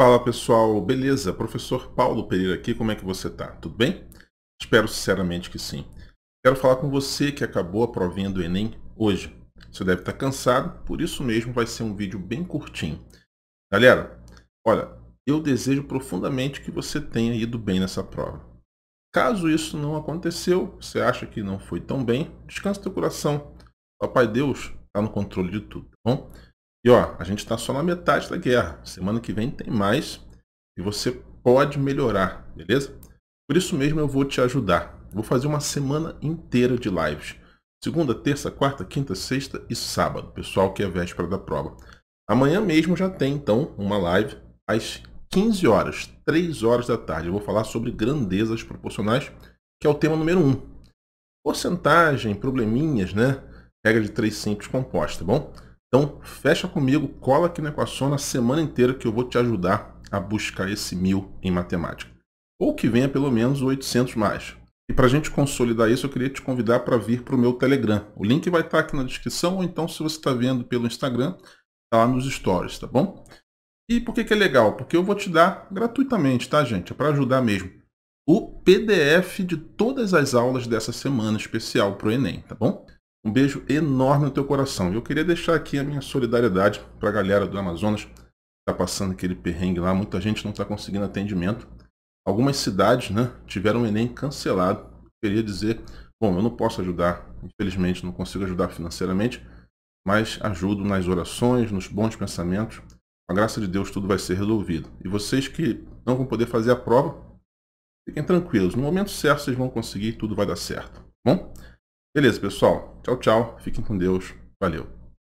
Fala pessoal, beleza? Professor Paulo Pereira aqui, como é que você tá? Tudo bem? Espero sinceramente que sim. Quero falar com você que acabou a provinha do Enem hoje. Você deve estar cansado, por isso mesmo vai ser um vídeo bem curtinho. Galera, olha, eu desejo profundamente que você tenha ido bem nessa prova. Caso isso não aconteceu, você acha que não foi tão bem, descansa teu coração. Papai Deus está no controle de tudo, tá bom? E ó, a gente está só na metade da guerra. Semana que vem tem mais e você pode melhorar, beleza? Por isso mesmo eu vou te ajudar. Vou fazer uma semana inteira de lives. Segunda, terça, quarta, quinta, sexta e sábado. Pessoal que é véspera da prova. Amanhã mesmo já tem então uma live às 15 horas, 3 horas da tarde. Eu vou falar sobre grandezas proporcionais, que é o tema número 1. Porcentagem, probleminhas, né? Regra de três simples composta, tá bom? Então, fecha comigo, cola aqui na Equação na semana inteira que eu vou te ajudar a buscar esse mil em matemática. Ou que venha pelo menos 800 mais. E para a gente consolidar isso, eu queria te convidar para vir para o meu Telegram. O link vai estar tá aqui na descrição, ou então, se você está vendo pelo Instagram, está lá nos stories, tá bom? E por que, que é legal? Porque eu vou te dar gratuitamente, tá, gente? É para ajudar mesmo. O PDF de todas as aulas dessa semana especial para o Enem, tá bom? Um beijo enorme no teu coração. Eu queria deixar aqui a minha solidariedade para a galera do Amazonas que está passando aquele perrengue lá. Muita gente não está conseguindo atendimento. Algumas cidades né, tiveram o Enem cancelado. Eu queria dizer, bom, eu não posso ajudar, infelizmente, não consigo ajudar financeiramente, mas ajudo nas orações, nos bons pensamentos. Com a graça de Deus, tudo vai ser resolvido. E vocês que não vão poder fazer a prova, fiquem tranquilos. No momento certo, vocês vão conseguir, tudo vai dar certo. Bom? Beleza, pessoal. Tchau, tchau. Fiquem com Deus. Valeu.